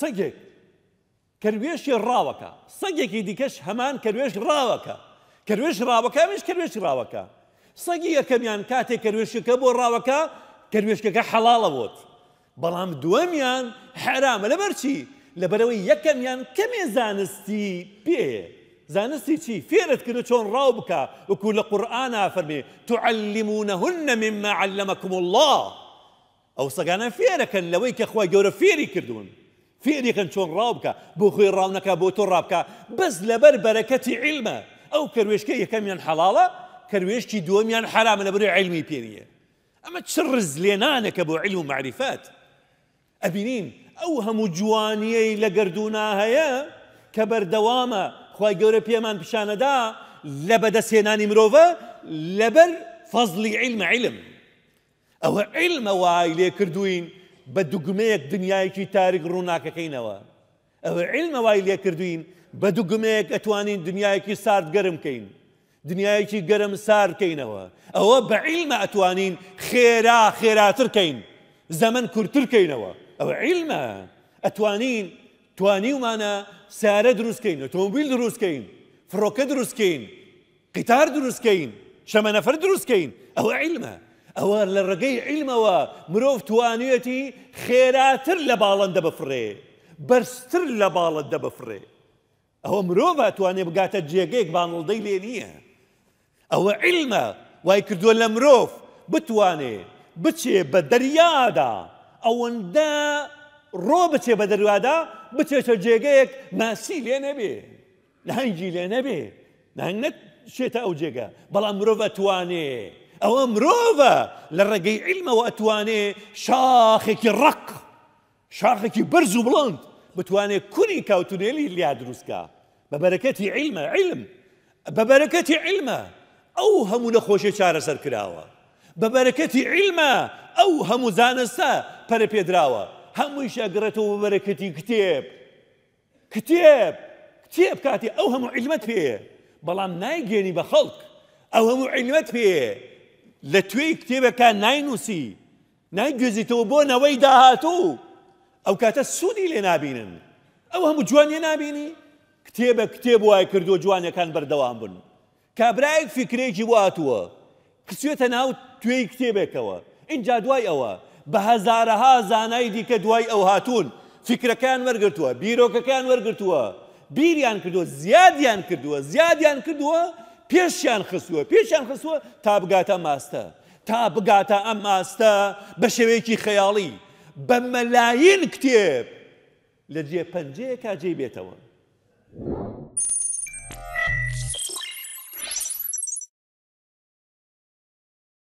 سەگێک کەروێشی ڕاوەکە سەگێکی دیکەش هەمان کەروێش ڕاوەکە کەروێش ڕاوەکە منش کەروێش ڕاوەکە سەگی یەکەمیان کاتێک کەروێشەکە بۆ ڕاوەکە کەروێشکەکە حەڵاڵە بۆت بەڵام دووەمیان حرامە لەبەرچی لەبەرەوەی یەکەمیان کەمێ زانستی پێ زانستی چی فێرت کرد چۆن ڕاو بکە وەکو لە قورآە فەرمێ تعلمونەهن مما علمەکم الله ئەو سەگانە فێرەکەن لەوەی کە خخوای گەورە فێری کردوون فيريكن تون رابكا بوخي رانكا بوتو رابكا بس لبر بركتي علمه او كرويش كي كم ين حلاله كرويش كي دوم ين حرام انا بري علمي بيني اما تشرز لينانك ابو علم ومعرفات ابينين اوهم جوانيي لقردونا هيا كبر دوامة خوي جوربيا مان بشانا دا لبدا سيناني مروفا لبر فضلي علم علم او علم وايلي كردوين بە دوگمەیەک دنیایکی تاریک ڕووناکەکەینەوە ئەوە علمە وای لێ کردوین بە دوگمەیەک ئەتوانین دنیایەکی سارد گەرم کەین دنیایەکی گەرم سارکەینەوە ئەوە بە عیلمە ئەتوانین خێرا خێراترکەین زەمن کورتترکەینەوە ئەوە عیلمە ئەتوانین توانی ومانە سارە دروستکەین ئۆتۆمبیل دروستکەین فڕۆکە دروستکەین قیتار دروستکەین شەمەنەفر دروستکەین ئەوە عیلمە اوان لرقي علم و مروف توانيتي خيراتر لبالن دبفري برستر لبالن دبفري او مروف توانيه بقات جيجيك بان الضيلي نية او علم ويكردو لمروف بتواني بتشي بدريادا او ان دا رو بتشي بدريادا بتشي جيجيك ماسي لنبي نهنجي لنبي نهنجي شيتا او جيجا بلا مروف توانيه او مروفا لرقي علم واتواني شاخك الرق شاخك برز بلند بتواني كوني كوتونيلي اللي ادرسكا ببركتي علم علم ببركتي علم اوهم نخوشي شارة سركراوا ببركتي علمه اوهم زانستا بربيدراوا هميش اقرته ببركتي كتاب كتاب كتاب كاتي اوهم علمت فيه بلام نايجيني بخلق اوهم علمت فيه لە توێی کتێبەکە ناینووسی نایگوێزیتەوە بۆ نەوەی داهاتوو ئەو کاتە سوودی لێ نبینن ئەو هەموو جوانیە نبینی کتێبە کتێب وای کردو جوانەکان بەردەوام بن کابراایك فکرێکی واتووە کچێتە ناو توێی کتێبێکەوە اینجا دوای ئەوە بە هەزارەها زانای دیکە دوای ئەو هاتوون فکرەکان وەرگتووە بیرۆکەکان وەرگتووە بیریان کردووە زیادیان کردووە زیادیان کردووە پێشیان خستووە پێشیان خستووە تا بگاتە ماستە تا بگاتە ئەم ماستە بە شێوەیەکی خەیاڵی بە مەلایەن کتێب لە جێ پەنجەیە کاجێ بێتەوە